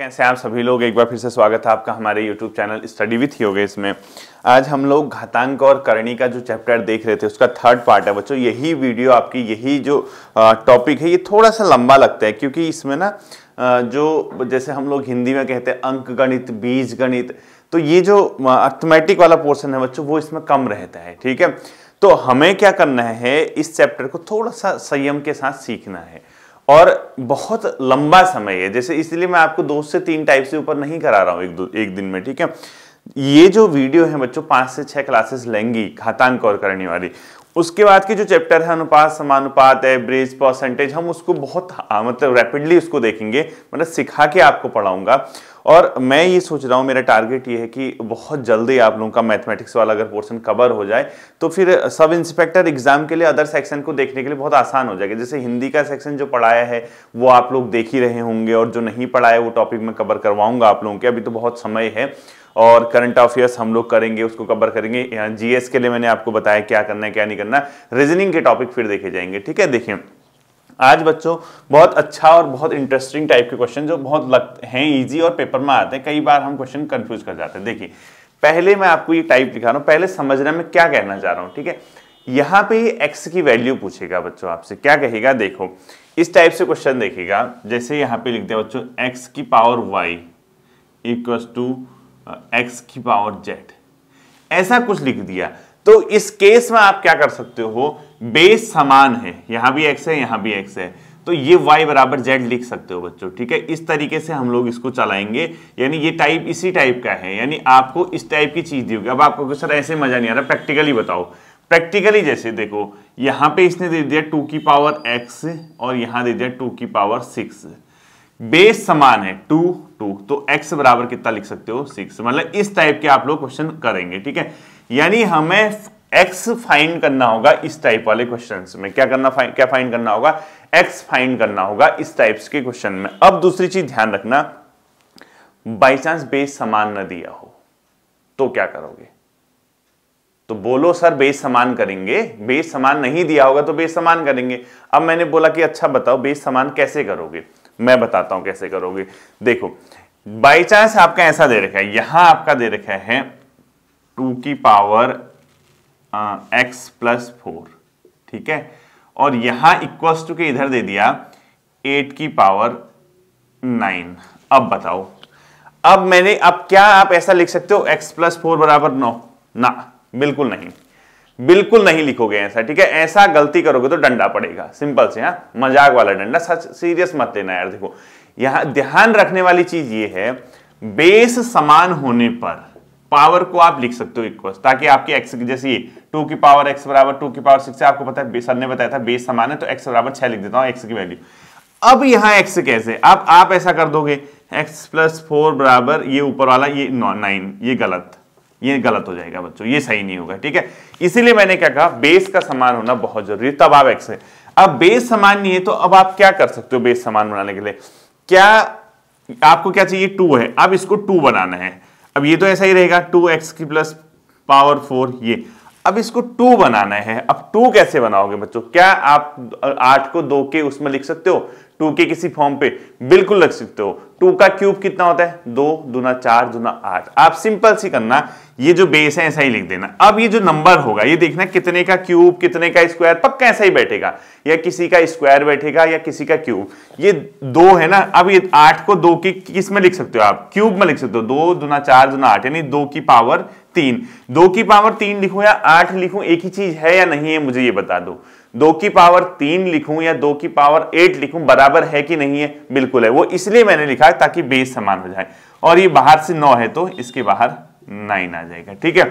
कैसे आप सभी लोग एक बार फिर से स्वागत है आपका हमारे YouTube चैनल स्टडी विथ योगे इसमें आज हम लोग घातांक और करणी का जो चैप्टर देख रहे थे उसका थर्ड पार्ट है बच्चों यही वीडियो आपकी यही जो टॉपिक है ये थोड़ा सा लंबा लगता है क्योंकि इसमें ना जो जैसे हम लोग हिंदी में कहते हैं अंक गणित बीज गणित तो ये जो अर्थमेटिक वाला पोर्सन है बच्चों वो इसमें कम रहता है ठीक है तो हमें क्या करना है इस चैप्टर को थोड़ा सा संयम के साथ सीखना है और बहुत लंबा समय है जैसे इसलिए मैं आपको दो से तीन टाइप से ऊपर नहीं करा रहा हूँ एक दो एक दिन में ठीक है ये जो वीडियो है बच्चों पांच से छह क्लासेस लेंगी खातांक और करने वाली उसके बाद के जो चैप्टर है अनुपात समानुपात एवरेज परसेंटेज हम उसको बहुत हाँ, मतलब रैपिडली उसको देखेंगे मतलब सिखा के आपको पढ़ाऊंगा और मैं ये सोच रहा हूँ मेरा टारगेट ये है कि बहुत जल्दी आप लोगों का मैथमेटिक्स वाला अगर पोर्शन कवर हो जाए तो फिर सब इंस्पेक्टर एग्जाम के लिए अदर सेक्शन को देखने के लिए बहुत आसान हो जाएगा जैसे हिंदी का सेक्शन जो पढ़ाया है वो आप लोग देख ही रहे होंगे और जो नहीं पढ़ाया वो टॉपिक मैं कवर करवाऊंगा आप लोगों के अभी तो बहुत समय है और करंट अफेयर्स हम लोग करेंगे उसको कवर करेंगे जीएस के लिए मैंने आपको बताया क्या करना है क्या नहीं करना रीजनिंग के टॉपिक फिर देखे जाएंगे ठीक है देखिए आज बच्चों बहुत अच्छा और बहुत इंटरेस्टिंग टाइप के क्वेश्चन जो बहुत लगते हैं इजी और पेपर में आते हैं कई बार हम क्वेश्चन कंफ्यूज कर जाते हैं देखिए पहले मैं आपको ये टाइप दिखा रहा हूँ पहले समझना में क्या कहना चाह रहा हूँ ठीक है यहाँ पे एक्स की वैल्यू पूछेगा बच्चों आपसे क्या कहेगा देखो इस टाइप से क्वेश्चन देखेगा जैसे यहाँ पे लिखते हैं बच्चों एक्स की power Y equal to X की पावर जेड ऐसा कुछ लिख दिया तो इस केस में आप क्या कर सकते हो बेस समान है यहां भी एक्स है यहां भी एक्स है तो ये y बराबर जेड लिख सकते हो बच्चों ठीक है इस तरीके से हम लोग इसको चलाएंगे यानी ये टाइप इसी टाइप का है यानी आपको इस टाइप की चीज दी होगी अब आपको सर ऐसे मजा नहीं आ रहा प्रैक्टिकली बताओ प्रैक्टिकली जैसे देखो यहां पे इसने दे दिया टू की पावर एक्स और यहां दे दिया टू की पावर सिक्स बेस समान है टू टू तो x बराबर कितना लिख सकते हो सिक्स मतलब इस टाइप के आप लोग क्वेश्चन करेंगे ठीक है यानी हमें x फाइंड करना होगा इस टाइप वाले क्वेश्चन में क्या करना फाइन क्या फाइंड करना होगा x फाइंड करना होगा इस टाइप के क्वेश्चन में अब दूसरी चीज ध्यान रखना बाई चांस बेस समान न दिया हो तो क्या करोगे तो बोलो सर बेस समान करेंगे बेस समान नहीं दिया होगा तो बेस समान करेंगे अब मैंने बोला कि अच्छा बताओ बेस समान कैसे करोगे मैं बताता हूं कैसे करोगे देखो बाई चांस आपका ऐसा दे रखा है यहां आपका दे रखा है टू की पावर एक्स प्लस फोर ठीक है और यहां इक्वल टू के इधर दे दिया एट की पावर नाइन अब बताओ अब मैंने अब क्या आप ऐसा लिख सकते हो एक्स प्लस फोर बराबर नौ ना बिल्कुल नहीं बिल्कुल नहीं लिखोगे ऐसा ठीक है ऐसा गलती करोगे तो डंडा पड़ेगा सिंपल से हाँ मजाक वाला डंडा सच सीरियस मत लेना यार देखो यहां ध्यान रखने वाली चीज ये है बेस समान होने पर पावर को आप लिख सकते हो इक्वल ताकि आपके एक्स जैसे ये टू की पावर एक्स बराबर टू की पावर सिक्स आपको पता है सर ने बताया था बेस समान है तो एक्स बराबर छह लिख देता हूं एक्स की वैल्यू अब यहां एक्स कैसे अब आप ऐसा कर दोगे एक्स प्लस फोर बराबर ये ऊपर वाला ये नाइन ये गलत ये गलत हो जाएगा बच्चों ये सही नहीं होगा ठीक है इसीलिए मैंने क्या कहा बेस का समान होना बहुत जरूरी है तब आप एक्स है अब बेस समान नहीं है तो अब आप क्या कर सकते हो बेस समान बनाने के लिए क्या आपको क्या चाहिए टू है अब इसको टू बनाना है अब ये तो ऐसा ही रहेगा टू एक्स की प्लस पावर फोर ये अब इसको टू बनाना है अब टू कैसे बनाओगे बच्चों क्या आप आठ को दो के उसमें लिख सकते हो टू के किसी फॉर्म पे बिल्कुल लिख सकते हो टू का क्यूब कितना होता है दो दुना चार दुना आठ आप सिंपल सी करना ये जो बेस है ऐसा ही लिख देना अब ये जो नंबर होगा ये देखना कितने का क्यूब कितने का स्क्वायर पक्का ऐसा ही बैठेगा या किसी का स्क्वायर बैठेगा या किसी का क्यूब ये दो है ना अब ये आठ को दो की किस में लिख सकते हो आप क्यूब में लिख सकते हो दो दुना चार दुना आठ यानी दो की पावर तीन दो की पावर तीन लिखूं या आठ लिखूं एक ही चीज है या नहीं है मुझे ये बता दो दो की पावर तीन लिखूं या दो की पावर एट लिखूं बराबर है कि नहीं है बिल्कुल है वो इसलिए मैंने लिखा है ताकि बेस समान हो जाए और ये बाहर से नौ है तो इसके बाहर नाइन आ जाएगा ठीक है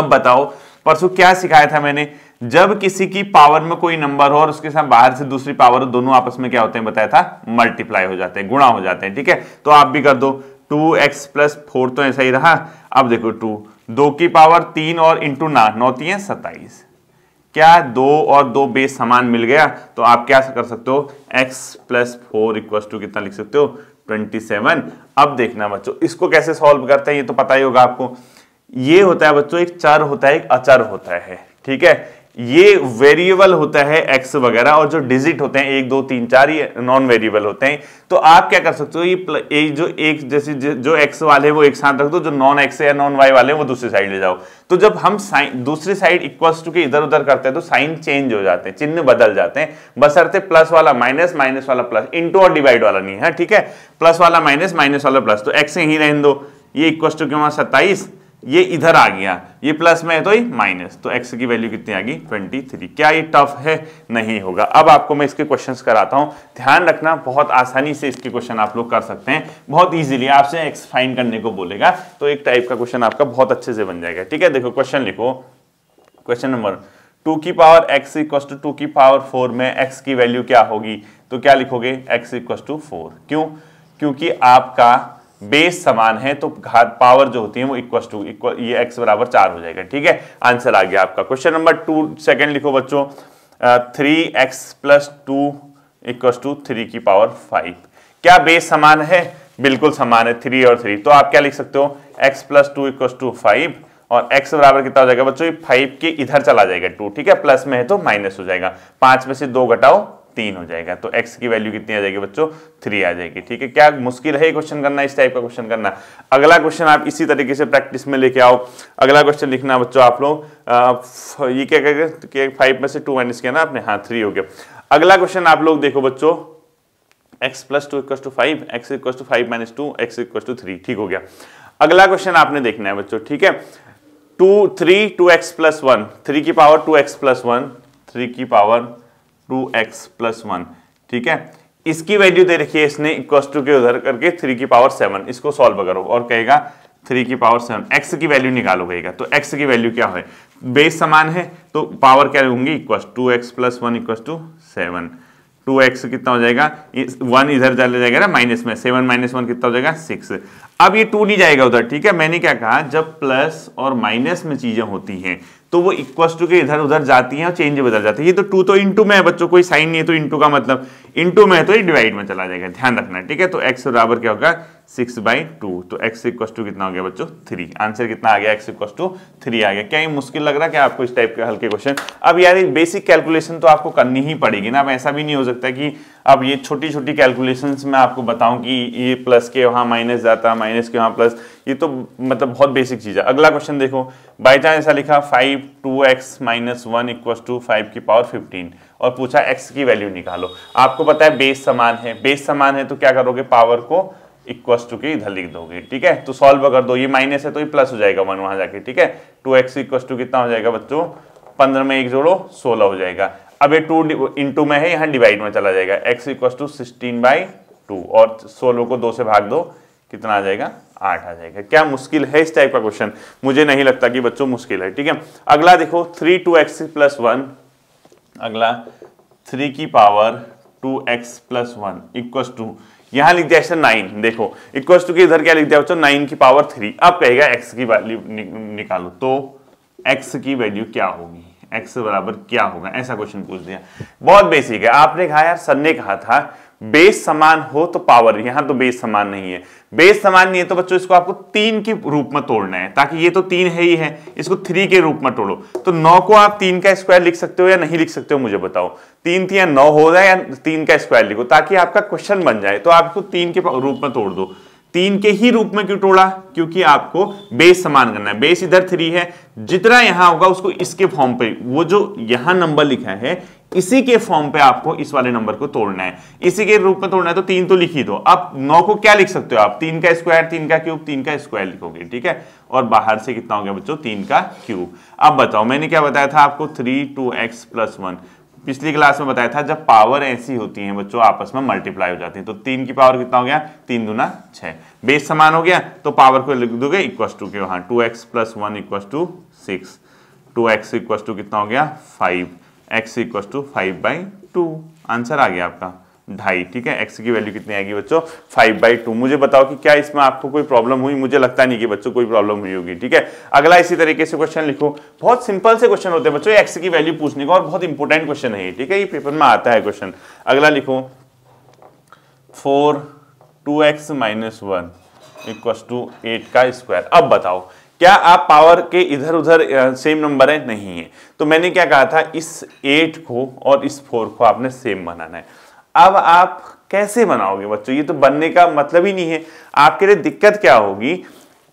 अब बताओ परसों क्या सिखाया था मैंने जब किसी की पावर में कोई नंबर हो और उसके साथ बाहर से दूसरी पावर हो दोनों आपस में क्या होते हैं बताया था मल्टीप्लाई हो जाते हैं गुणा हो जाते हैं ठीक है तो आप भी कर दो टू एक्स प्लस फोर तो ऐसा ही रहा अब देखो टू दो की पावर तीन और इंटू ना है सत्ताईस क्या दो और दो बेस समान मिल गया तो आप क्या कर सकते हो x plus four equal to कितना लिख सकते हो 27 अब देखना बच्चों इसको कैसे सॉल्व करते हैं ये तो पता ही होगा आपको ये होता है बच्चों एक चर होता है एक अचर होता है ठीक है ये वेरिएबल होता है एक्स वगैरह और जो डिजिट होते हैं एक दो तीन चार ये नॉन वेरिएबल होते हैं तो आप क्या कर सकते हो ये ए, जो एक जैसे जो एक्स वाले वो एक साथ रख दो जो नॉन एक्स या नॉन वाई वाले वो दूसरी साइड ले जाओ तो जब हम साइन दूसरी साइड इक्वल्स टू के इधर उधर करते हैं तो साइन चेंज हो जाते हैं चिन्ह बदल जाते हैं बसरते प्लस वाला माइनस माइनस वाला प्लस इंटू और डिवाइड वाला नहीं है ठीक है प्लस वाला माइनस माइनस वाला प्लस तो एक्स यहीं रहने दो ये इक्वल टू के वहां सत्ताईस ये इधर आ गया ये प्लस में है तो ये माइनस तो एक्स की वैल्यू कितनी आ गई ट्वेंटी थ्री क्या ये टफ है नहीं होगा अब आपको मैं इसके क्वेश्चंस कराता हूं ध्यान रखना बहुत आसानी से इसके क्वेश्चन आप लोग कर सकते हैं बहुत इजीली आपसे एक्स फाइन करने को बोलेगा तो एक टाइप का क्वेश्चन आपका बहुत अच्छे से बन जाएगा ठीक है देखो क्वेश्चन लिखो क्वेश्चन नंबर टू की power X equal to two की पावर फोर में एक्स की वैल्यू क्या होगी तो क्या लिखोगे एक्स इक्व टू फोर क्यों क्योंकि आपका बेस समान है तो घात पावर जो होती है वो इक्वल टू इक्वल ये एक्स बराबर चार हो जाएगा ठीक है आंसर आ गया आपका क्वेश्चन नंबर टू सेकेंड लिखो बच्चों three X plus two equal to three की पावर फाइव क्या बेस समान है बिल्कुल समान है थ्री और थ्री तो आप क्या लिख सकते हो X plus two equal to five और x बराबर कितना हो जाएगा बच्चों ये फाइव के इधर चला जाएगा टू ठीक है प्लस में है तो माइनस हो जाएगा पांच में से दो घटाओ तीन हो जाएगा तो एक्स की वैल्यू कितनी आ जाएगी बच्चों थ्री आ जाएगी ठीक है क्या मुश्किल है क्वेश्चन करना इस टाइप का क्वेश्चन करना अगला क्वेश्चन आप इसी तरीके से प्रैक्टिस में लेके आओ अगला क्वेश्चन लिखना बच्चों आप लोग ये क्या करेंगे फाइव में से टू माइनस किया ना आपने हाँ थ्री हो गया अगला क्वेश्चन आप लोग देखो बच्चों X plus two equals to five X equals to five minus two x equals to three ठीक हो गया अगला क्वेश्चन आपने देखना है बच्चों ठीक है two three two x plus one three की power two x plus one three की power two x plus one ठीक है इसकी वैल्यू दे रखी है इसने इक्वस टू के उधर करके थ्री की पावर सेवन इसको सॉल्व करो और कहेगा थ्री की पावर सेवन एक्स की वैल्यू निकालो कहेगा तो एक्स की वैल्यू क्या है बेस समान है तो पावर क्या होंगी equal to x plus one equal to seven two X कितना हो जाएगा वन इधर चले जाएगा ना माइनस में सेवन माइनस वन कितना हो जाएगा सिक्स अब ये टू नहीं जाएगा उधर ठीक है मैंने क्या कहा जब प्लस और माइनस में चीज़ें होती हैं तो वो इक्वस टू के इधर उधर जाती है और चेंज बदल जाती है ये तो टू तो इंटू में है बच्चों कोई साइन नहीं है तो इंटू का मतलब इंटू में है तो ये डिवाइड में चला जाएगा ध्यान रखना ठीक है तो एक्स बराबर क्या होगा सिक्स बाई टू तो एक्स इक्व टू कितना हो गया बच्चों थ्री आंसर कितना आ गया एक्स इक्वस टू थ्री आ गया क्या ये मुश्किल लग रहा है क्या आपको इस टाइप के हल्के क्वेश्चन अब यार बेसिक कैलकुलेशन तो आपको करनी ही पड़ेगी ना अब ऐसा भी नहीं हो सकता कि अब ये छोटी छोटी कैलकुलेशन में आपको बताऊं कि ये प्लस के वहाँ माइनस जाता है माइनस के वहाँ प्लस ये तो मतलब बहुत बेसिक चीज़ है अगला क्वेश्चन देखो बाई चांस ऐसा लिखा five two x minus one equal to five की पावर फिफ्टीन और पूछा एक्स की वैल्यू निकालो आपको पता है बेस समान है बेस समान है तो क्या करोगे पावर को इक्वस टू के इधर लिख दोगे ठीक है तो सॉल्व कर दो ये माइनस है तो ये प्लस हो जाएगा वन वहां जाके ठीक है टू एक्स इक्व टू कितना हो जाएगा बच्चों पंद्रह में एक जोड़ो सोलह हो जाएगा अब ये टू इंटू में है यहाँ डिवाइड में चला जाएगा X equal to sixteen by two और सोलह को दो से भाग दो कितना आ जाएगा आठ आ जाएगा क्या मुश्किल है इस टाइप का क्वेश्चन मुझे नहीं लगता कि बच्चों मुश्किल है ठीक है अगला देखो three two x plus one अगला थ्री की power two x plus one equal to यहां लिख दिया एक्शन नाइन देखो इक्वल टू के इधर क्या लिख दिया बच्चों नाइन की पावर थ्री अब कहेगा एक्स की वैल्यू निकालो तो एक्स की वैल्यू क्या होगी x बराबर क्या होगा ऐसा क्वेश्चन पूछ दिया बहुत बेसिक है आपने कहा यार सर ने कहा था बेस समान हो तो पावर यहां तो बेस समान नहीं है बेस समान नहीं है तो बच्चों इसको आपको तीन के रूप में तोड़ना है ताकि ये तो तीन है ही है इसको थ्री के रूप में तोड़ो तो नौ को आप तीन का स्क्वायर लिख सकते हो या नहीं लिख सकते हो मुझे बताओ तीन थी या नौ हो जाए या तीन का स्क्वायर लिखो ताकि आपका क्वेश्चन बन जाए तो आपको तीन के रूप में तोड़ दो तीन के ही रूप में क्यों तोड़ा क्योंकि आपको बेस समान करना है बेस इधर थ्री है जितना यहां होगा उसको इसके फॉर्म पे वो जो यहां नंबर लिखा है इसी के फॉर्म पे आपको इस वाले नंबर को तोड़ना है इसी के रूप में तोड़ना है तो तीन तो लिख ही दो अब नौ को क्या लिख सकते हो आप तीन का स्क्वायर तीन का क्यूब तीन का स्क्वायर लिखोगे ठीक है और बाहर से कितना हो गया बच्चों तीन का क्यूब अब बताओ मैंने क्या बताया था आपको three two x plus one पिछली क्लास में बताया था जब पावर ऐसी होती है बच्चों आपस में मल्टीप्लाई हो जाती है तो तीन की पावर कितना हो गया तीन दुना छः बेस समान हो गया तो पावर को लिख दोगे इक्वस टू के वहाँ two x plus one equals to six two x equal to कितना हो गया five x equal to five by two answer आ गया आपका ढाई ठीक है एक्स की वैल्यू कितनी आएगी बच्चों फाइव बाई टू मुझे बताओ कि क्या इसमें आपको कोई प्रॉब्लम हुई मुझे लगता नहीं कि बच्चों कोई प्रॉब्लम हुई होगी ठीक है अगला इसी तरीके से क्वेश्चन लिखो बहुत सिंपल से क्वेश्चन होते हैं बच्चों एक्स की वैल्यू पूछने का और बहुत इंपॉर्टेंट क्वेश्चन है ठीक है ये पेपर में आता है क्वेश्चन अगला लिखो four two x minus one equal to eight का स्क्वायर अब बताओ क्या आप पावर के इधर उधर सेम नंबर है नहीं है तो मैंने क्या कहा था इस एट को और इस फोर को आपने सेम बनाना है अब आप कैसे बनाओगे बच्चों ये तो बनने का मतलब ही नहीं है आपके लिए दिक्कत क्या होगी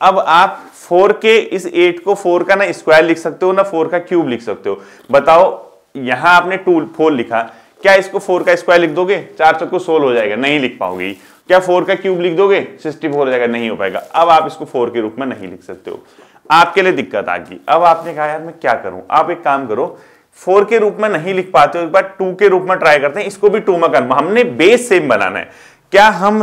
अब आप फोर के इस एट को फोर का ना स्क्वायर लिख सकते हो ना फोर का क्यूब लिख सकते हो बताओ यहां आपने टू फोर लिखा क्या इसको फोर का स्क्वायर लिख दोगे चार चौको सोल हो जाएगा नहीं लिख पाओगे क्या फोर का क्यूब लिख दोगे सिक्सटी फोर हो जाएगा नहीं हो पाएगा अब आप इसको फोर के रूप में नहीं लिख सकते हो आपके लिए दिक्कत आ गई अब आपने कहा यार मैं क्या करूं आप एक काम करो फोर के रूप में नहीं लिख पाते हो एक बार टू के रूप में ट्राई करते हैं इसको भी टू में कर हमने बेस सेम बनाना है क्या हम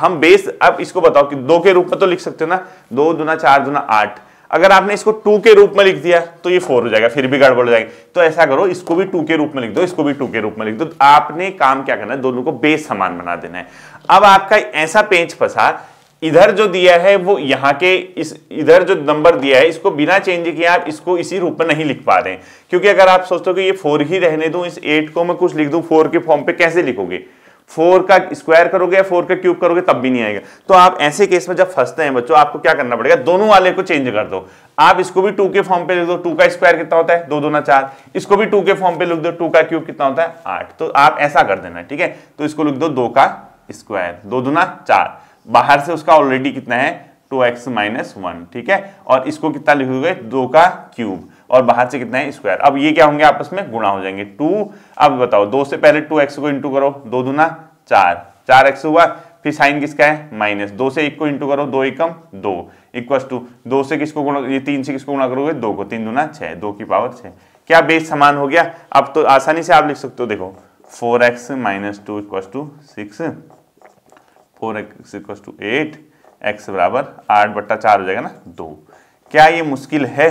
हम बेस अब इसको बताओ कि दो के रूप में तो लिख सकते हो ना दो दुना चार दुना आठ अगर आपने इसको टू के रूप में लिख दिया तो ये फोर हो जाएगा फिर भी गड़बड़ हो जाएगी तो ऐसा करो इसको भी टू के रूप में लिख दो इसको भी टू के रूप में लिख दो आपने काम क्या करना है दोनों को बेस समान बना देना है अब आपका ऐसा पेंच फंसा इधर जो दिया है वो यहाँ के इस इधर जो नंबर दिया है इसको बिना चेंज किए आप इसको इसी रूप में नहीं लिख पा रहे क्योंकि अगर आप सोचते हो कि ये फोर ही रहने दूं इस एट को मैं कुछ लिख दूं फोर के फॉर्म पे कैसे लिखोगे फोर का स्क्वायर करोगे या फोर का क्यूब करोगे तब भी नहीं आएगा तो आप ऐसे केस में जब फंसते हैं बच्चों आपको क्या करना पड़ेगा दोनों वाले को चेंज कर दो आप इसको भी टू के फॉर्म पे लिख दो टू का स्क्वायर कितना होता है दो दो ना चार इसको भी टू के फॉर्म पे लिख दो टू का क्यूब कितना होता है आठ तो आप ऐसा कर देना ठीक है तो इसको लिख दो का स्क्वायर दो दो ना चार बाहर से उसका ऑलरेडी कितना है टू एक्स माइनस वन ठीक है और इसको कितना लिखे हुए दो का क्यूब और बाहर से कितना है स्क्वायर अब ये क्या होंगे आपस में गुणा हो जाएंगे टू अब बताओ दो से पहले टू एक्स को इंटू करो दो दूना चार चार एक्स हुआ फिर साइन किसका है माइनस दो से एक को इंटू करो दो एकम दो इक्व टू दो से किसको गुणा ये तीन से किसको गुणा करोगे दो को तीन दुना छः दो की पावर छः क्या बेस समान हो गया अब तो आसानी से आप लिख सकते हो देखो four x minus two equal to six four x equal to eight x बराबर आठ बट्टा चार हो जाएगा ना दो क्या ये मुश्किल है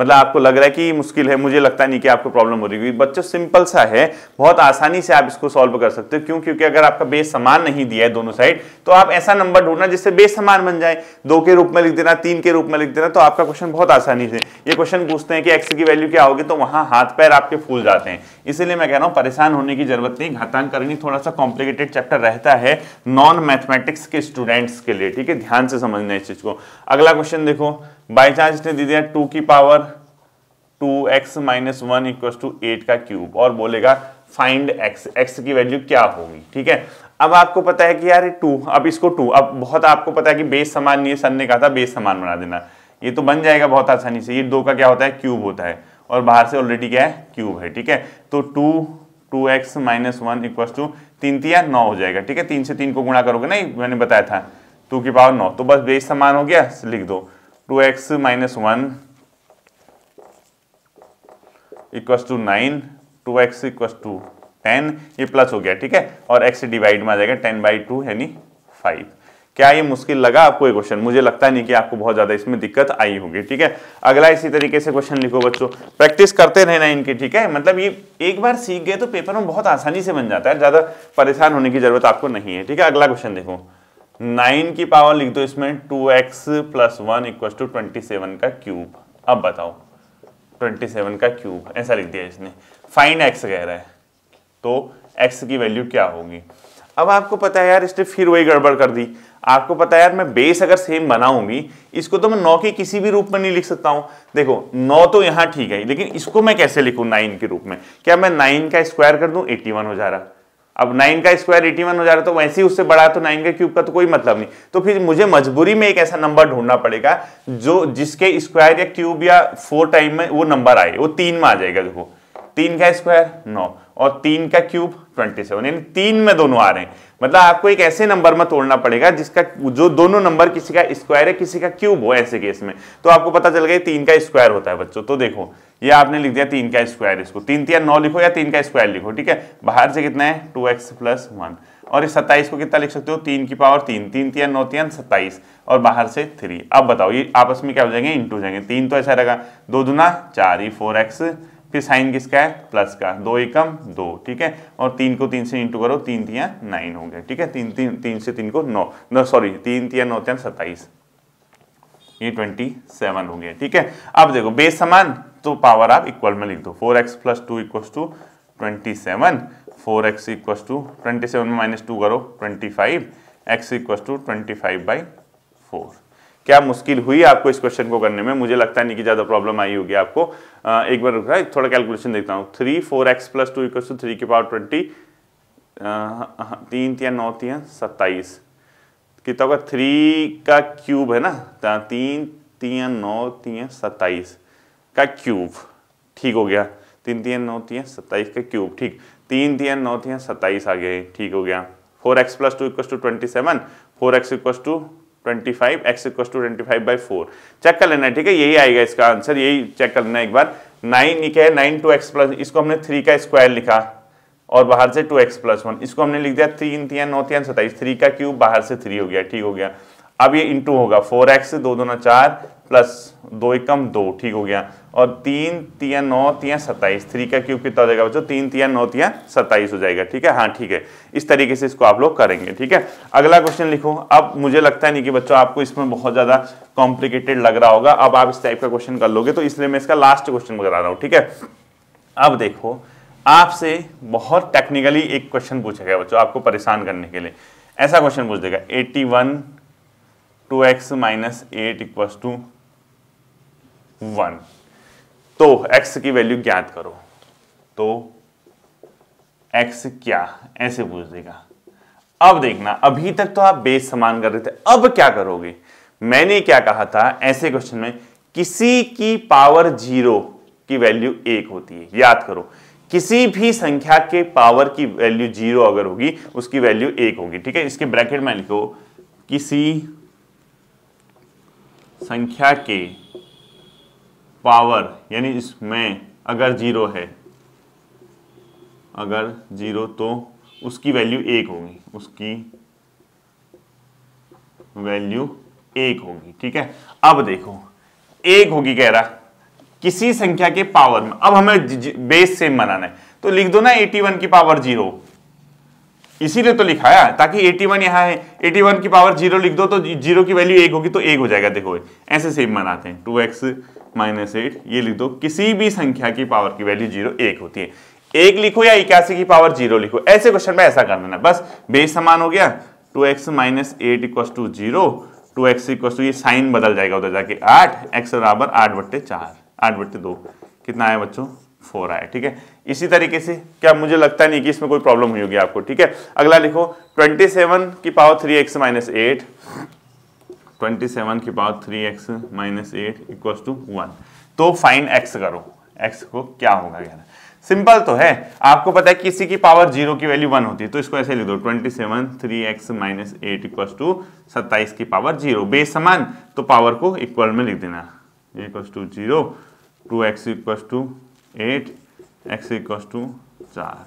मतलब आपको लग रहा है कि मुश्किल है मुझे लगता नहीं कि आपको प्रॉब्लम हो रही है बच्चों सिंपल सा है बहुत आसानी से आप इसको सॉल्व कर सकते हो क्यों क्योंकि अगर आपका बेस समान नहीं दिया है दोनों साइड तो आप ऐसा नंबर ढूंढना जिससे बेस समान बन जाए दो के रूप में लिख देना तीन के रूप में लिख देना तो आपका क्वेश्चन बहुत आसानी से ये क्वेश्चन पूछते हैं कि एक्स की वैल्यू क्या होगी तो वहां हाथ पैर आपके फूल जाते हैं इसीलिए मैं कह रहा हूँ परेशान होने की जरूरत नहीं घातांक करनी थोड़ा सा कॉम्प्लिकेटेड चैप्टर रहता है नॉन मैथमेटिक्स के स्टूडेंट्स के लिए ठीक है ध्यान से समझना इस चीज को अगला क्वेश्चन देखो बाई चांस इसने दे दिया टू की power two x minus one equal to eight का क्यूब और बोलेगा फाइंड एक्स एक्स की वैल्यू क्या होगी ठीक है अब आपको पता है कि यार टू अब इसको टू अब बहुत आपको पता है कि बेस समान नहीं है सन ने कहा था बेस समान बना देना ये तो बन जाएगा बहुत आसानी से ये दो का क्या होता है क्यूब होता है और बाहर से ऑलरेडी क्या है क्यूब है ठीक है तो two two x minus one equal to तीन तिया नौ हो जाएगा ठीक है तीन से तीन को गुणा करोगे नहीं मैंने बताया था टू की पावर नौ तो बस बेस समान हो गया लिख दो two x minus one equals to nine two x equals to ten ये प्लस हो गया ठीक है और एक्स डिवाइड में आ जाएगा टेन बाई टू यानी फाइव क्या ये मुश्किल लगा आपको ये क्वेश्चन मुझे लगता नहीं कि आपको बहुत ज़्यादा इसमें दिक्कत आई होगी ठीक है अगला इसी तरीके से क्वेश्चन लिखो बच्चों प्रैक्टिस करते रहना इनके ठीक है मतलब ये एक बार सीख गए तो पेपर में बहुत आसानी से बन जाता है ज़्यादा परेशान होने की जरूरत आपको नहीं है ठीक है अगला क्वेश्चन देखो नाइन की पावर लिख दो इसमें two x plus one equal to twenty seven का क्यूब अब बताओ ट्वेंटी सेवन का क्यूब ऐसा लिख दिया इसने फाइंड एक्स कह रहा है तो एक्स की वैल्यू क्या होगी अब आपको पता है यार इसने फिर वही गड़बड़ कर दी आपको पता है यार मैं बेस अगर सेम बनाऊंगी इसको तो मैं नौ के किसी भी रूप में नहीं लिख सकता हूं देखो नौ तो यहां ठीक है लेकिन इसको मैं कैसे लिखूं नाइन के रूप में क्या मैं नाइन का स्क्वायर कर दूं एट्टी वन हो जा रहा है अब नाइन का स्क्वायर एटी वन हो जा रहा है तो वैसे ही उससे बड़ा है तो नाइन का क्यूब का तो कोई मतलब नहीं तो फिर मुझे मजबूरी में एक ऐसा नंबर ढूंढना पड़ेगा जो जिसके स्क्वायर या क्यूब या फोर टाइम में वो नंबर आए वो तीन में आ जाएगा देखो तीन का स्क्वायर नौ और तीन का क्यूब ट्वेंटी सेवन यानी तीन में दोनों आ रहे हैं मतलब आपको एक ऐसे नंबर में तोड़ना पड़ेगा जिसका जो दोनों नंबर किसी का स्क्वायर है किसी का क्यूब हो ऐसे केस में तो आपको पता चल गया तीन का स्क्वायर होता है बच्चों तो देखो ये आपने लिख दिया तीन का स्क्वायर इसको तीन तीन नौ लिखो या तीन का स्क्वायर लिखो ठीक है बाहर से कितना है टू एक्स प्लस वन और इस सत्ताईस को कितना लिख सकते हो तीन की पावर तीन तीन तीन नौ तीन सत्ताईस और बाहर से थ्री अब बताओ ये आपस में क्या हो जाएंगे इंटू जाएंगे तीन तो ऐसा रहेगा दो दुना चार ही फोर एक्स फिर साइन किसका है प्लस का दो एकम दो ठीक है और तीन को तीन से इंटू करो तीन तिया नाइन हो गया ठीक है तीन तीन तीन से तीन को नौ नो सॉरी तीन तिया नौ तिया सत्ताईस ये ट्वेंटी सेवन हो गया ठीक है अब देखो बेस समान तो पावर आप इक्वल में लिख दो four x plus two equal to twenty seven four x equal to twenty seven minus two करो twenty five x equal to twenty five by four क्या मुश्किल हुई आपको इस क्वेश्चन को करने में मुझे लगता नहीं कि ज़्यादा प्रॉब्लम आई होगी आपको एक बार रुक थोड़ा कैलकुलेशन देखता हूँ three four x plus two equal to three के पावर ट्वेंटी तीन तिया नौ तिया सत्ताईस कितना होगा थ्री का क्यूब है ना तीन तिया नौ तिया सत्ताईस का क्यूब ठीक हो गया तीन तीन नौ तीन सत्ताईस का क्यूब ठीक तीन तीन नौ तीन सत्ताईस आ गए ठीक हो गया four x plus two equals to twenty seven four x equals to 25 x equal to twenty five by four check कर लेना ठीक है यही आएगा इसका आंसर यही चेक कर लेना एक बार नाइन क्या है नाइन टू एक्स प्लस इसको हमने थ्री का स्क्वायर लिखा और बाहर से टू एक्स प्लस वन इसको हमने लिख दिया तीन तीन नौ तीन सताइस थ्री का क्यूब बाहर से थ्री हो गया ठीक हो गया अब ये इंटू होगा फोर एक्स दो दो ना चार प्लस दो एकम दो ठीक हो गया और तीन तिया नौ तिया सत्ताईस थ्री का क्यूब कितना हो जाएगा बच्चों तीन तिया नौ तिया सत्ताईस हो जाएगा ठीक है हाँ ठीक है इस तरीके से इसको आप लोग करेंगे ठीक है अगला क्वेश्चन लिखो अब मुझे लगता है नहीं कि बच्चों आपको इसमें बहुत ज़्यादा कॉम्प्लिकेटेड लग रहा होगा अब आप इस टाइप का क्वेश्चन कर लोगे तो इसलिए मैं इसका लास्ट क्वेश्चन करा रहा हूँ ठीक है अब देखो आपसे बहुत टेक्निकली एक क्वेश्चन पूछेगा बच्चों आपको परेशान करने के लिए ऐसा क्वेश्चन पूछ देगा eighty one two x minus eight equals to one तो x की वैल्यू ज्ञात करो तो x क्या ऐसे पूछ देगा अब देखना अभी तक तो आप बेस समान कर रहे थे अब क्या करोगे मैंने क्या कहा था ऐसे क्वेश्चन में किसी की पावर जीरो की वैल्यू एक होती है याद करो किसी भी संख्या के पावर की वैल्यू जीरो अगर होगी उसकी वैल्यू एक होगी ठीक है इसके ब्रैकेट में लिखो किसी संख्या के पावर यानी इसमें अगर जीरो है अगर जीरो तो उसकी वैल्यू एक होगी उसकी वैल्यू एक होगी ठीक है अब देखो एक होगी कह रहा किसी संख्या के पावर में अब हमें बेस सेम बनाना है तो लिख दो ना 81 की पावर जीरो इसीलिए तो लिखाया ताकि 81 वन यहाँ है 81 की पावर जीरो लिख दो तो जीरो की वैल्यू एक होगी तो एक हो जाएगा देखो ऐसे सेम बनाते हैं टू एक्स माइनस एट ये लिख दो किसी भी संख्या की पावर की वैल्यू जीरो एक होती है एक लिखो या इक्यासी की पावर जीरो लिखो ऐसे क्वेश्चन में ऐसा कर देना बस बेस समान हो गया two x minus eight equal to zero two x equal to ये साइन बदल जाएगा उधर जाके आठ एक्स बराबर आठ बट्टे चार आठ बट्टे दो कितना आया बच्चों फोर आया ठीक है इसी तरीके से क्या मुझे लगता नहीं कि इसमें कोई प्रॉब्लम हुई होगी आपको ठीक है अगला लिखो ट्वेंटी सेवन की power three x minus eight twenty seven की power three x minus eight equal to one तो फाइन एक्स करो एक्स को क्या होगा कहना सिंपल तो है आपको पता है किसी की पावर जीरो की वैल्यू वन होती है तो इसको ऐसे लिख दो twenty seven three x minus eight equals to सत्ताईस की पावर जीरो बेसमान तो पावर को इक्वल में लिख देना equals to zero two x equals to eight x equals to चार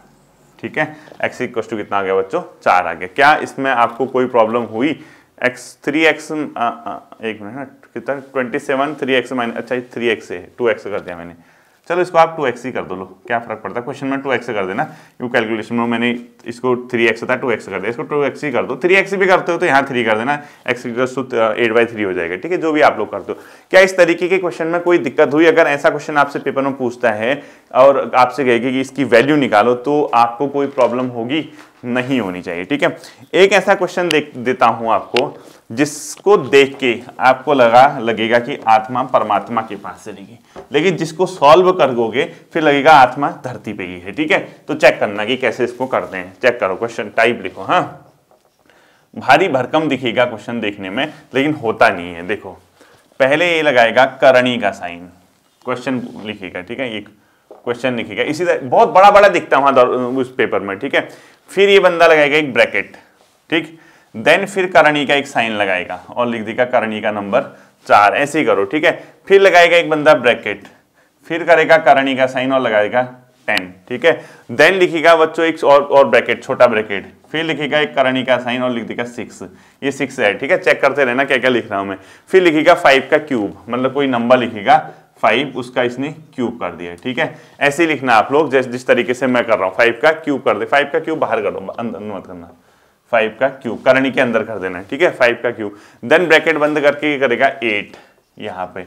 ठीक है एक्स इक्वस टू कितना आ गया बच्चों चार आ गया क्या इसमें आपको कोई प्रॉब्लम हुई एक्स थ्री एक्स एक मिनट ना कितना twenty seven three x minus अच्छा थ्री एक्स है टू एक्स कर दिया मैंने चलो इसको आप टू एक्स ही कर दो लो क्या फर्क पड़ता है क्वेश्चन में टू एक्स कर देना क्यों कैलकुलेशन में मैंने इसको थ्री एक्स था टू एक्स कर दिया इसको टू एक्स ही कर दो थ्री एक्स भी करते हो तो यहाँ थ्री कर देना एक्स एट बाई थ्री हो जाएगा ठीक है जो भी आप लोग करते हो क्या इस तरीके के क्वेश्चन में कोई दिक्कत हुई अगर ऐसा क्वेश्चन आपसे पेपर में पूछता है और आपसे कहेगी कि इसकी वैल्यू निकालो तो आपको कोई प्रॉब्लम होगी नहीं होनी चाहिए ठीक है एक ऐसा क्वेश्चन देता हूँ आपको जिसको देख के आपको लगा लगेगा कि आत्मा परमात्मा के पास चलेगी लेकिन जिसको सॉल्व कर दोगे फिर लगेगा आत्मा धरती पे ही है ठीक है तो चेक करना कि कैसे इसको करते हैं चेक करो क्वेश्चन टाइप लिखो हाँ भारी भरकम दिखेगा क्वेश्चन देखने में लेकिन होता नहीं है देखो पहले ये लगाएगा करणी का साइन क्वेश्चन लिखेगा ठीक है एक क्वेश्चन लिखेगा इसी तरह बहुत बड़ा बड़ा दिखता है वहां उस पेपर में ठीक है फिर ये बंदा लगाएगा एक ब्रैकेट ठीक देन फिर करणी का एक साइन लगाएगा और लिख देगा करणी का नंबर चार ऐसे ही करो ठीक है फिर लगाएगा एक बंदा ब्रैकेट फिर करेगा करणी का साइन और लगाएगा टेन ठीक है देन लिखेगा बच्चों एक और और ब्रैकेट छोटा ब्रैकेट फिर लिखेगा एक करणी का साइन और लिख देगा सिक्स ये सिक्स है ठीक है चेक करते रहना क्या क्या लिख रहा हूं मैं फिर लिखेगा फाइव का क्यूब मतलब कोई नंबर लिखेगा फाइव उसका इसने क्यूब कर दिया ठीक है ऐसे लिखना आप लोग जैसे जिस तरीके से मैं कर रहा हूँ फाइव का क्यूब कर दे फाइव का क्यूब बाहर करो अंदर मत करना फाइव का क्यूब करणी के अंदर कर देना है ठीक है फाइव का क्यूब देन ब्रैकेट बंद करके ये करेगा एट यहाँ पे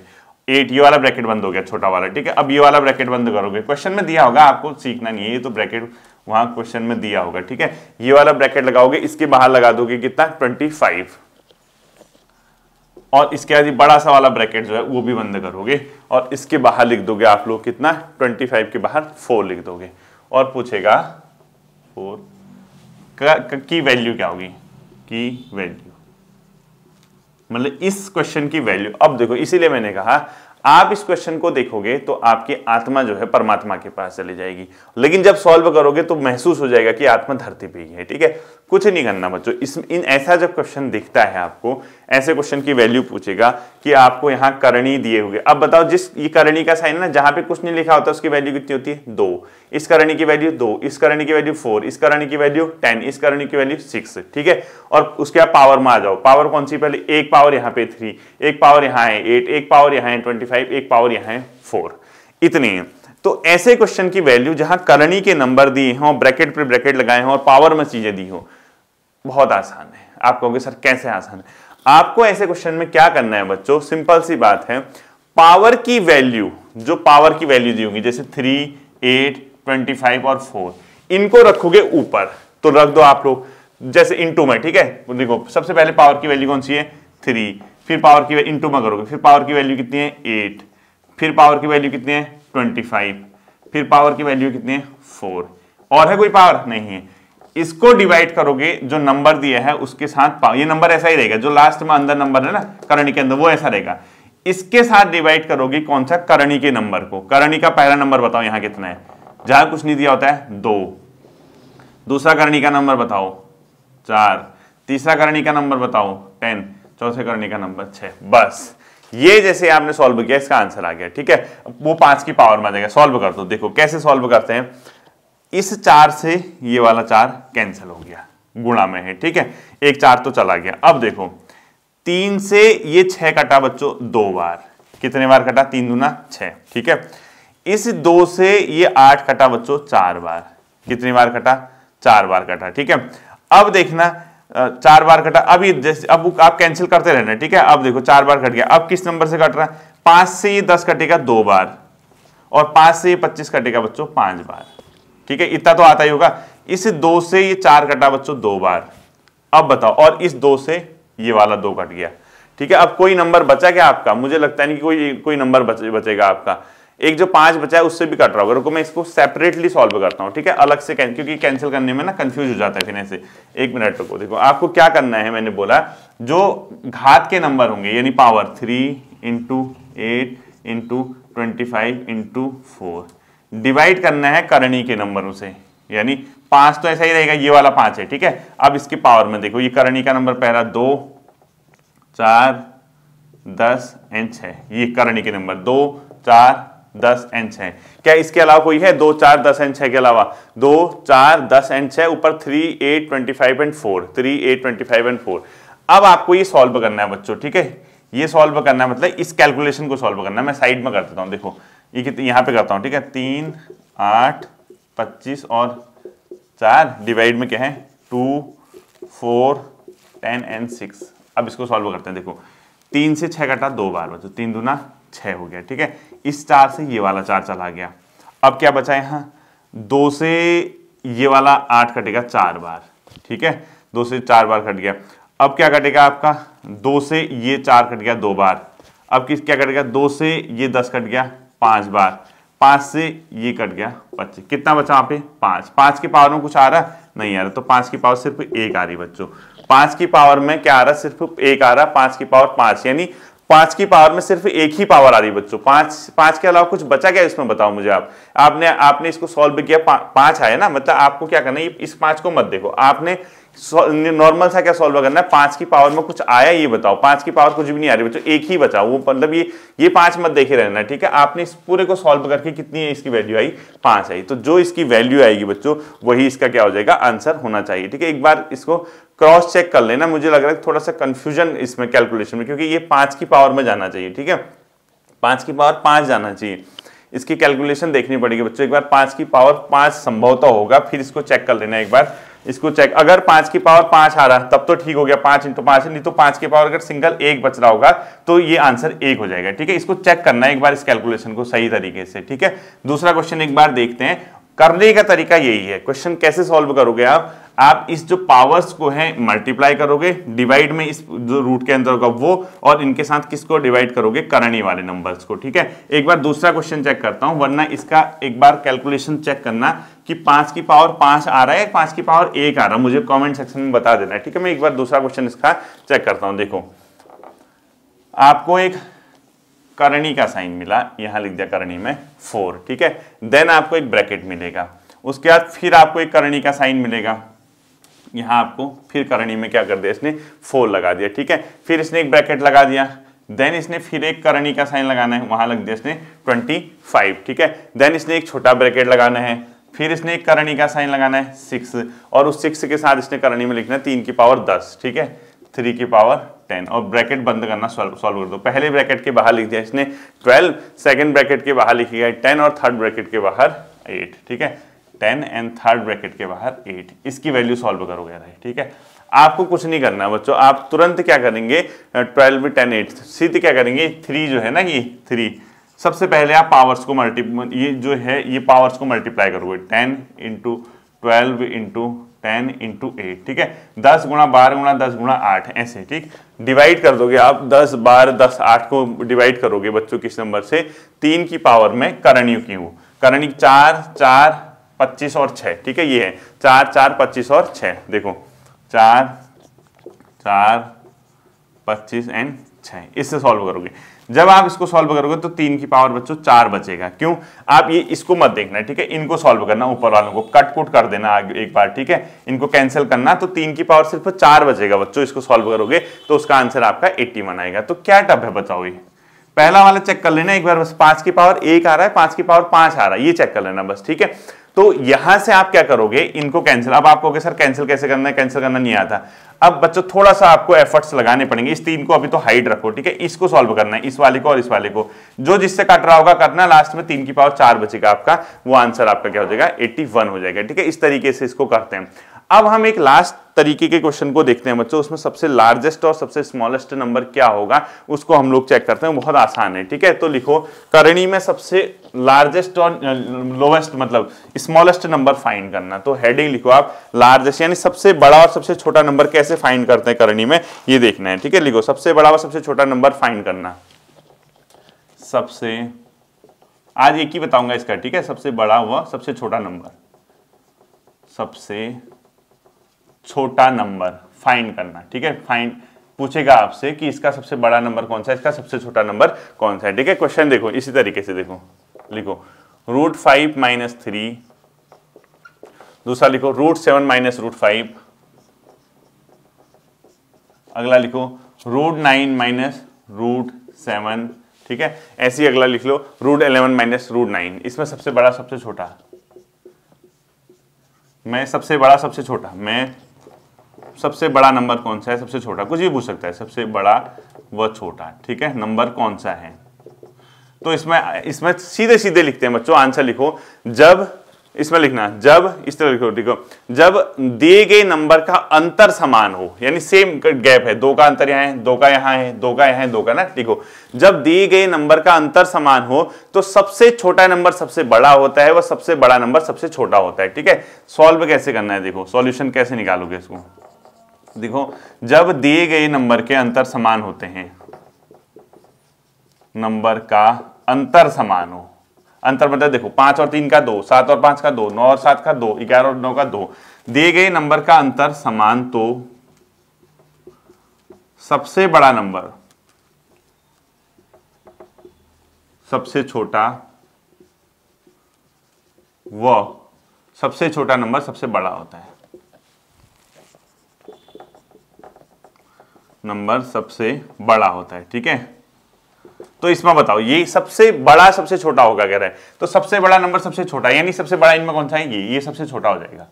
एट ये वाला ब्रैकेट बंद हो गया छोटा वाला ठीक है अब ये वाला ब्रैकेट बंद करोगे क्वेश्चन में दिया होगा आपको सीखना नहीं है ये तो ब्रैकेट वहां क्वेश्चन में दिया होगा ठीक है ये वाला ब्रैकेट लगाओगे इसके बाहर लगा दोगे कितना ट्वेंटी फाइव और इसके बाद बड़ा सा वाला ब्रैकेट जो है वो भी बंद करोगे और इसके बाहर लिख दोगे आप लोग कितना 25 के बाहर 4 लिख दोगे और पूछेगा 4 की वैल्यू क्या होगी की वैल्यू मतलब इस क्वेश्चन की वैल्यू अब देखो इसीलिए मैंने कहा आप इस क्वेश्चन को देखोगे तो आपकी आत्मा जो है परमात्मा के पास चली जाएगी लेकिन जब सॉल्व करोगे तो महसूस हो जाएगा कि आत्मा धरती पे ही है ठीक है कुछ नहीं करना बच्चों इस इन ऐसा जब क्वेश्चन दिखता है आपको ऐसे क्वेश्चन की वैल्यू पूछेगा कि आपको यहाँ करणी दिए हुए अब बताओ जिस ये करणी का साइन है ना जहाँ पे कुछ नहीं लिखा होता उसकी वैल्यू कितनी होती है दो इस करणी की वैल्यू दो इस करणी की वैल्यू फोर इस करणी की वैल्यू टेन इस करणी की वैल्यू सिक्स ठीक है और उसके बाद पावर में आ जाओ पावर कौन सी पहले एक पावर यहाँ पे थ्री एक पावर यहाँ है एट एक पावर यहाँ है ट्वेंटी फाइव एक पावर यहाँ है फोर इतनी है तो ऐसे क्वेश्चन की वैल्यू जहां करणी के नंबर दिए हों ब्रैकेट पर ब्रैकेट लगाए हों और पावर में चीजें दी हो बहुत आसान है आप कहोगे सर कैसे आसान है आपको ऐसे क्वेश्चन में क्या करना है बच्चों सिंपल सी बात है पावर की वैल्यू जो पावर की वैल्यू दी होगी जैसे थ्री एट ट्वेंटी फाइव और फोर इनको रखोगे ऊपर तो रख दो आप लोग जैसे इंटू में ठीक है देखो सबसे पहले पावर की वैल्यू कौन सी है थ्री फिर पावर की इंटू में करोगे फिर पावर की वैल्यू कितनी है एट फिर पावर की वैल्यू कितनी है 25 फिर पावर की वैल्यू कितनी है फोर और है कोई पावर नहीं है इसको डिवाइड करोगे जो नंबर दिया है उसके साथ ये नंबर ऐसा ही रहेगा जो लास्ट में अंदर नंबर है ना करणी के अंदर वो ऐसा रहेगा इसके साथ डिवाइड करोगे कौन सा करणी के नंबर को करणी का पहला नंबर बताओ यहां कितना है जहां कुछ नहीं दिया होता है दो दूसरा करणी का नंबर बताओ चार तीसरा करणी का नंबर बताओ टेन चौथे करणी का नंबर छह बस ये जैसे आपने सॉल्व किया इसका आंसर आ गया ठीक है वो पांच की पावर में आ जाएगा सॉल्व कर दो देखो कैसे सॉल्व करते हैं इस चार से ये वाला चार कैंसिल हो गया गुणा में है ठीक है एक चार तो चला गया अब देखो तीन से ये छह कटा बच्चों दो बार कितने बार कटा तीन दूना छह ठीक है इस दो से ये आठ कटा बच्चों चार बार कितनी बार कटा चार बार कटा ठीक है अब देखना चार बार कटा अभी जैसे अब आप कैंसिल करते रहना ठीक है अब देखो चार बार कट गया अब किस नंबर से कट रहा है पांच से दस कटेगा दो बार और पांच से ये पच्चीस कटेगा बच्चों पांच बार ठीक है इतना तो आता ही होगा इस दो से ये चार कटा बच्चों दो बार अब बताओ और इस दो से ये वाला दो कट गया ठीक है अब कोई नंबर बचा क्या आपका मुझे लगता नहीं कि कोई कोई नंबर बचेगा आपका एक जो पांच बचा है उससे भी कट रहा होगा रुको मैं इसको सेपरेटली सॉल्व करता हूं ठीक है अलग से कैंसिल क्योंकि कैंसिल करने में ना कंफ्यूज हो जाता है फिर ऐसे एक मिनट रुको देखो आपको क्या करना है मैंने बोला जो घात के नंबर होंगे यानी power three into eight into twenty five into four divide करना है करणी के नंबरों से यानी पांच तो ऐसा ही रहेगा ये वाला पांच है ठीक है अब इसके पावर में देखो ये करणी का नंबर पहला दो चार दस एंड छ ये करणी के नंबर दो चार दस एंड छः क्या इसके अलावा कोई है दो चार दस एंड छः के अलावा दो चार दस एंड छः ऊपर three eight twenty five and four three eight twenty five and four अब आपको ये सॉल्व करना है बच्चों ठीक है ये सॉल्व करना है मतलब इस कैलकुलेशन को सॉल्व करना है मैं साइड में कर देता हूँ देखो ये कितनी यहाँ पे करता हूँ ठीक है तीन आठ पच्चीस और चार डिवाइड में क्या है two four ten and six अब इसको सॉल्व करते हैं देखो तीन से छः कटा दो बार बच्चों तीन दूना छः हो गया ठीक है इस चार से ये वाला चार चला गया अब क्या बचा यहाँ दो से ये वाला आठ कटेगा चार बार ठीक है दो से चार बार कट गया अब क्या कटेगा आपका दो से ये चार कट गया दो बार अब किस क्या कटेगा दो से ये दस कट गया पांच बार पांच से ये कट गया पच्चीस कितना बचा वहां पे पांच पांच के पावर में कुछ आ रहा नहीं आ रहा तो पांच की पावर सिर्फ एक आ रही बच्चों पांच की पावर में क्या आ रहा सिर्फ एक आ रहा पांच की पावर पांच यानी पांच की पावर में सिर्फ एक ही पावर आ रही बच्चों पांच पांच के अलावा कुछ बचा क्या इसमें बताओ मुझे आप आपने आपने इसको सॉल्व भी किया पा, पांच आया ना मतलब आपको क्या करना है इस पांच को मत देखो आपने नॉर्मल सा क्या सॉल्व करना है पांच की पावर में कुछ आया ये बताओ पांच की पावर कुछ भी नहीं आ रही बच्चों एक ही बचा वो मतलब ये ये पांच मत देखे रहना ठीक है आपने इस पूरे को सॉल्व करके कितनी है इसकी वैल्यू आई पांच आई तो जो इसकी वैल्यू आएगी बच्चों वही इसका क्या हो जाएगा आंसर होना चाहिए ठीक है एक बार इसको क्रॉस चेक कर लेना मुझे लग रहा है थोड़ा सा कंफ्यूजन इसमें कैलकुलेशन में क्योंकि ये पांच की पावर में जाना चाहिए ठीक है पांच की पावर पांच जाना चाहिए इसकी कैलकुलेशन देखनी पड़ेगी बच्चों एक बार पांच की पावर पांच संभवतः होगा फिर इसको चेक कर लेना एक बार इसको चेक अगर पांच की पावर पांच आ रहा है तब तो ठीक हो गया पांच इंटू पांच नहीं तो पांच की पावर अगर सिंगल एक बच रहा होगा तो ये आंसर एक हो जाएगा ठीक है इसको चेक करना है एक बार इस कैलकुलेशन को सही तरीके से ठीक है दूसरा क्वेश्चन एक बार देखते हैं करने का तरीका यही है क्वेश्चन कैसे सॉल्व करोगे आप आप इस जो पावर्स को है मल्टीप्लाई करोगे डिवाइड में इस जो रूट के अंदर होगा वो और इनके साथ किसको डिवाइड करोगे करणी वाले नंबर्स को ठीक है एक बार दूसरा क्वेश्चन चेक करता हूं वरना इसका एक बार कैलकुलेशन चेक करना कि पांच की पावर पांच आ रहा है पांच की पावर एक आ रहा है मुझे कॉमेंट सेक्शन में बता देना है ठीक है मैं एक बार दूसरा क्वेश्चन इसका चेक करता हूं देखो आपको एक करणी का साइन मिला यहां लिख दिया करणी में फोर ठीक है देन आपको एक ब्रैकेट मिलेगा उसके बाद फिर आपको एक करणी का साइन मिलेगा यहां आपको फिर करणी में क्या कर दिया इसने फोर लगा दिया ठीक है फिर इसने एक ब्रैकेट लगा दिया देन इसने फिर एक करणी का साइन लगाना है वहां लग दिया इसने ट्वेंटी फाइव ठीक है देन इसने एक छोटा ब्रैकेट लगाना है फिर इसने एक करणी का साइन लगाना है सिक्स और उस सिक्स के साथ इसने करणी में लिखना है तीन की पावर दस ठीक है थ्री की पावर टेन और ब्रैकेट बंद करना सॉल्व कर दो पहले ब्रैकेट के बाहर लिख दिया इसने ट्वेल्व सेकेंड ब्रैकेट के बाहर लिखी गई टेन और थर्ड ब्रैकेट के बाहर एट ठीक है टेन एंड थर्ड ब्रैकेट के बाहर एट इसकी वैल्यू सॉल्व करोगे रहे ठीक है आपको कुछ नहीं करना बच्चों आप तुरंत क्या करेंगे ट्वेल्व टेन एट सीधे क्या करेंगे थ्री जो है ना ये थ्री सबसे पहले आप पावर्स को मल्टी ये जो है ये पावर्स को मल्टीप्लाई करोगे ten into twelve into ten into eight ठीक है दस गुणा बारह गुणा दस गुणा आठ ऐसे ठीक डिवाइड कर दोगे आप दस बारह दस आठ को डिवाइड करोगे बच्चों किस नंबर से तीन की पावर में की हूँ करणिक चार चार पच्चीस और छ ठीक है ये है चार चार पच्चीस और छ देखो चार चार पच्चीस एंड छ इससे सॉल्व करोगे जब आप इसको सॉल्व करोगे तो तीन की पावर बच्चों चार बचेगा क्यों आप ये इसको मत देखना ठीक है इनको सॉल्व करना ऊपर वालों को कट कुट कर देना एक बार ठीक है इनको कैंसिल करना तो तीन की पावर सिर्फ चार बचेगा बच्चों इसको सॉल्व करोगे तो उसका आंसर आपका एट्टी वन आएगा तो क्या टब है बचाओ ये पहला वाला चेक कर लेना एक बार बस पांच की पावर एक आ रहा है पांच की पावर पांच आ रहा है ये चेक कर लेना बस ठीक है तो यहां से आप क्या करोगे इनको कैंसिल अब आप कहोगे सर कैंसिल कैसे करना है कैंसिल करना नहीं आता अब बच्चों थोड़ा सा आपको एफर्ट्स लगाने पड़ेंगे इस तीन को अभी तो हाइड रखो ठीक है इसको सॉल्व करना है इस वाले को और इस वाले को जो जिससे कट रहा होगा करना लास्ट में तीन की पावर चार बचेगा आपका वो आंसर आपका क्या हो जाएगा एट्टी हो जाएगा ठीक है इस तरीके से इसको करते हैं अब हम एक लास्ट तरीके के क्वेश्चन को देखते हैं बच्चों उसमें सबसे लार्जेस्ट और सबसे स्मॉलेस्ट नंबर क्या होगा उसको हम लोग चेक करते हैं बहुत आसान है ठीक है तो लिखो करणी में सबसे लार्जेस्ट और लोवेस्ट मतलब स्मॉलेस्ट नंबर फाइंड करना तो हेडिंग लिखो आप लार्जेस्ट यानी सबसे बड़ा और सबसे छोटा नंबर कैसे फाइंड करते हैं करणी में ये देखना है ठीक है लिखो सबसे बड़ा और सबसे छोटा नंबर फाइन करना सबसे आज एक ही बताऊंगा इसका ठीक है सबसे बड़ा व सबसे छोटा नंबर सबसे छोटा नंबर फाइंड करना ठीक है फाइंड पूछेगा आपसे कि इसका सबसे बड़ा नंबर कौन सा है इसका सबसे छोटा नंबर कौन सा है ठीक है क्वेश्चन देखो इसी तरीके से देखो लिखो रूट फाइव माइनस थ्री दूसरा लिखो root seven minus root five अगला लिखो root nine minus root seven ठीक है ऐसे ही अगला लिख लो root eleven minus root nine इसमें सबसे बड़ा सबसे छोटा मैं सबसे बड़ा सबसे छोटा मैं सबसे बड़ा नंबर कौन सा है सबसे छोटा कुछ भी पूछ सकता है सबसे बड़ा व छोटा ठीक है नंबर कौन सा है तो इसमें इसमें सीधे सीधे लिखते हैं बच्चों आंसर लिखो जब इसमें लिखना जब इस तरह लिखो लिखो जब दिए गए नंबर का अंतर समान हो यानी सेम गैप है दो का अंतर यहां है दो का यहां है दो का यहां है दो का ना लिखो जब दिए गए नंबर का अंतर समान हो तो सबसे छोटा नंबर सबसे बड़ा होता है वह सबसे बड़ा नंबर सबसे छोटा होता है ठीक है सॉल्व कैसे करना है देखो सॉल्यूशन कैसे निकालोगे इसको देखो जब दिए गए नंबर के अंतर समान होते हैं नंबर का अंतर समान हो अंतर मतलब देखो पांच और तीन का दो सात और पांच का दो नौ और सात का दो ग्यारह और नौ का दो दिए गए नंबर का अंतर समान तो सबसे बड़ा नंबर सबसे छोटा व सबसे छोटा नंबर सबसे बड़ा होता है नंबर सबसे बड़ा होता है ठीक है तो इसमें बताओ ये सबसे बड़ा सबसे छोटा होगा कह रहा है तो सबसे बड़ा नंबर सबसे छोटा यानी सबसे बड़ा इनमें कौन सा है ये ये सबसे छोटा हो जाएगा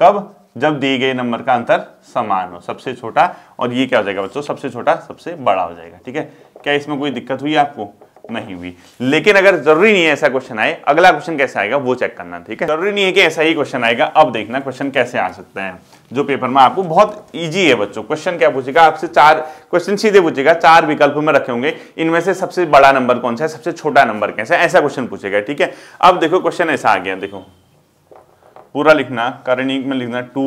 कब जब दिए गए नंबर का अंतर समान हो सबसे छोटा और ये क्या हो जाएगा बच्चों सबसे छोटा सबसे बड़ा हो जाएगा ठीक है क्या इसमें कोई दिक्कत हुई आपको नहीं हुई लेकिन अगर जरूरी नहीं है ऐसा क्वेश्चन आए अगला क्वेश्चन कैसे आएगा वो चेक करना ठीक है जरूरी नहीं है कि ऐसा ही क्वेश्चन आएगा अब देखना क्वेश्चन कैसे आ सकते हैं जो पेपर में आपको बहुत इजी है बच्चों क्वेश्चन क्या पूछेगा आपसे चार क्वेश्चन सीधे पूछेगा चार विकल्प में रखे होंगे इनमें से सबसे बड़ा नंबर कौन सा है सबसे छोटा नंबर कैसा है ऐसा क्वेश्चन पूछेगा ठीक है अब देखो क्वेश्चन ऐसा आ गया देखो पूरा लिखना करणी में लिखना टू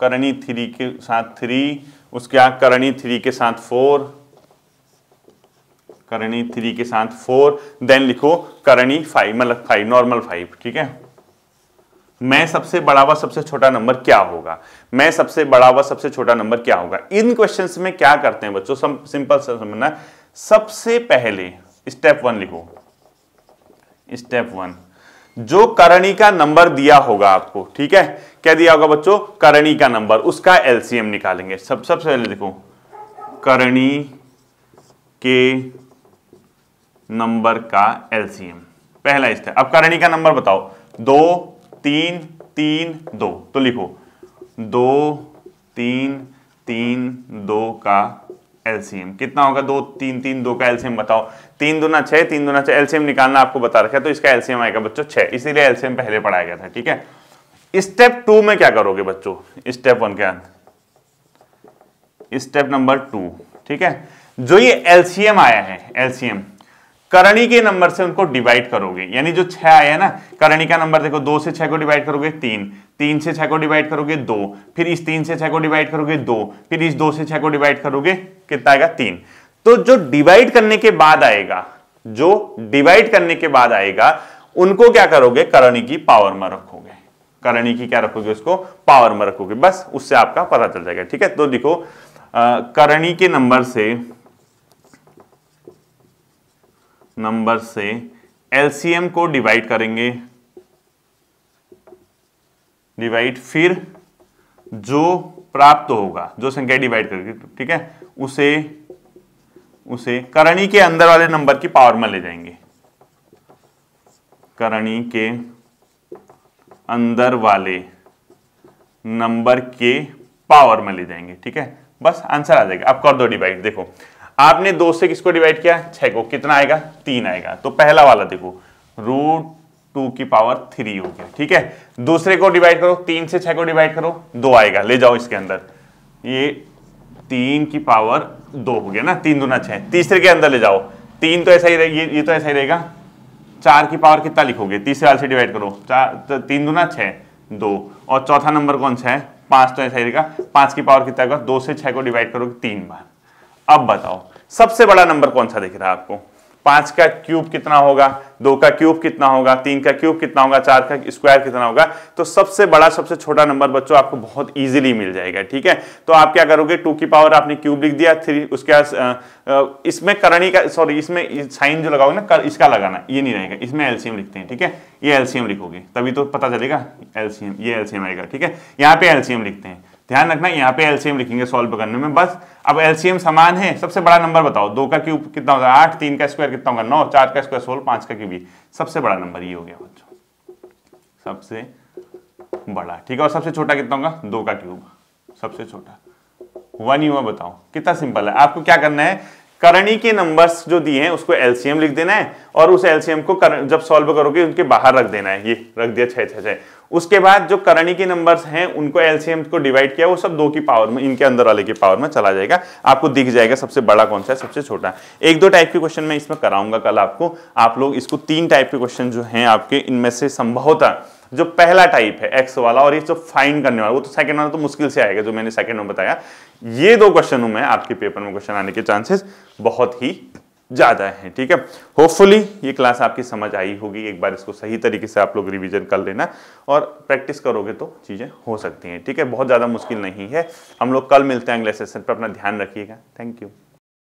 करणी थ्री के साथ थ्री उसके बाद करणी थ्री के साथ फोर करणी थ्री के साथ फोर देन लिखो करणी फाइव मतलब फाइव नॉर्मल फाइव ठीक है मैं सबसे बड़ा व सबसे छोटा नंबर क्या होगा मैं सबसे बड़ा व सबसे छोटा नंबर क्या होगा इन क्वेश्चंस में क्या करते हैं बच्चों सम, सिंपल समझना सबसे पहले स्टेप वन लिखो स्टेप वन जो करणी का नंबर दिया होगा आपको ठीक है क्या दिया होगा बच्चों करणी का नंबर उसका एलसीएम निकालेंगे सब सबसे पहले देखो करणी के नंबर का एलसीएम पहला स्टेप अब करणी का नंबर बताओ दो तीन तीन दो तो लिखो दो तीन तीन दो का एलसीएम कितना होगा दो तीन तीन दो का एलसीएम बताओ तीन ना छह तीन दूना छह एलसीएम निकालना आपको बता रखा है तो इसका एलसीएम आएगा बच्चों छह इसीलिए एलसीएम पहले पढ़ाया गया था ठीक है स्टेप टू में क्या करोगे बच्चों स्टेप वन के अंत स्टेप नंबर टू ठीक है जो ये एलसीएम आया है एलसीएम करणी के नंबर से उनको डिवाइड करोगे यानी जो छह आया है ना करणी का नंबर देखो दो से छह को डिवाइड करोगे तीन तीन से छह को डिवाइड करोगे दो फिर इस तीन से छह को डिवाइड करोगे दो फिर इस दो से छह को डिवाइड करोगे कितना आएगा तीन तो जो डिवाइड करने के बाद आएगा जो डिवाइड करने के बाद आएगा उनको क्या करोगे करणी की पावर में रखोगे करणी की क्या रखोगे उसको पावर में रखोगे बस उससे आपका पता चल जाएगा ठीक है तो देखो करणी के नंबर से नंबर से एलसीएम को डिवाइड करेंगे डिवाइड फिर जो प्राप्त होगा जो संख्या डिवाइड करेगी ठीक है उसे उसे करणी के अंदर वाले नंबर की पावर में ले जाएंगे करणी के अंदर वाले नंबर के पावर में ले जाएंगे ठीक है बस आंसर आ जाएगा अब कर दो डिवाइड देखो आपने दो से किसको डिवाइड किया छह को कितना आएगा तीन आएगा तो पहला वाला देखो रूट टू की पावर थ्री हो गया ठीक है दूसरे को डिवाइड करो तीन से छह को डिवाइड करो दो आएगा ले जाओ इसके अंदर ये तीन की पावर दो हो गया ना तीन दूना छह तीसरे के अंदर ले जाओ तीन तो ऐसा ही ये ये तो ऐसा ही रहेगा चार की पावर कितना लिखोगे तीसरे वाले से डिवाइड करो चार तो तीन दूना छह दो और चौथा नंबर कौन सा है पांच तो ऐसा ही रहेगा पांच की पावर कितना होगा दो से छह को डिवाइड करोगे तीन बार अब बताओ सबसे बड़ा नंबर कौन सा दिख रहा है आपको पांच का क्यूब कितना होगा दो का क्यूब कितना होगा तीन का क्यूब कितना होगा चार का स्क्वायर कितना होगा तो सबसे बड़ा सबसे छोटा नंबर बच्चों आपको बहुत इजीली मिल जाएगा ठीक है तो आप क्या करोगे टू की पावर आपने क्यूब लिख दिया थ्री उसके बाद इसमें करणी का सॉरी इसमें साइन जो लगाओगे ना कर, इसका लगाना ये नहीं रहेगा इसमें एलसीएम लिखते हैं ठीक है ये एलसीएम लिखोगे तभी तो पता चलेगा एलसीएम ये एलसीएम आएगा ठीक है यहाँ पे एलसीएम लिखते हैं ध्यान रखना यहाँ पे एलसीएम लिखेंगे सॉल्व करने में बस अब एलसीएम समान है सबसे बड़ा नंबर बताओ दो का क्यूब कितना होगा आठ तीन का स्क्वायर कितना होगा नौ चार का स्क्वायर सोलह पांच का क्यूब सबसे बड़ा नंबर ये हो गया बच्चों सबसे बड़ा ठीक है और सबसे छोटा कितना होगा दो का क्यूब सबसे छोटा वन ही हुआ बताओ कितना सिंपल है आपको क्या करना है करणी के नंबर्स जो दिए हैं उसको एलसीएम लिख देना है और उस एलसीएम को कर, जब सॉल्व करोगे उनके बाहर रख देना है ये रख दिया छह छह छह उसके बाद जो करणी के नंबर्स हैं उनको एलसीएम को डिवाइड किया वो सब दो की पावर में इनके अंदर वाले के पावर में चला जाएगा आपको दिख जाएगा सबसे बड़ा कौन सा है सबसे छोटा एक दो टाइप के क्वेश्चन मैं इसमें कराऊंगा कल आपको आप लोग इसको तीन टाइप के क्वेश्चन जो है आपके इनमें से संभवतः जो पहला टाइप है एक्स वाला और ये जो फाइंड करने वाला वो तो सेकंड वाला तो मुश्किल से आएगा जो मैंने सेकंड में बताया ये दो क्वेश्चनों में आपके पेपर में क्वेश्चन आने के चांसेस बहुत ही ज़्यादा है ठीक है होपफुली ये क्लास आपकी समझ आई होगी एक बार इसको सही तरीके से आप लोग रिवीजन कर लेना और प्रैक्टिस करोगे तो चीज़ें हो सकती हैं ठीक है बहुत ज़्यादा मुश्किल नहीं है हम लोग कल मिलते हैं अगले सेशन पर अपना ध्यान रखिएगा थैंक यू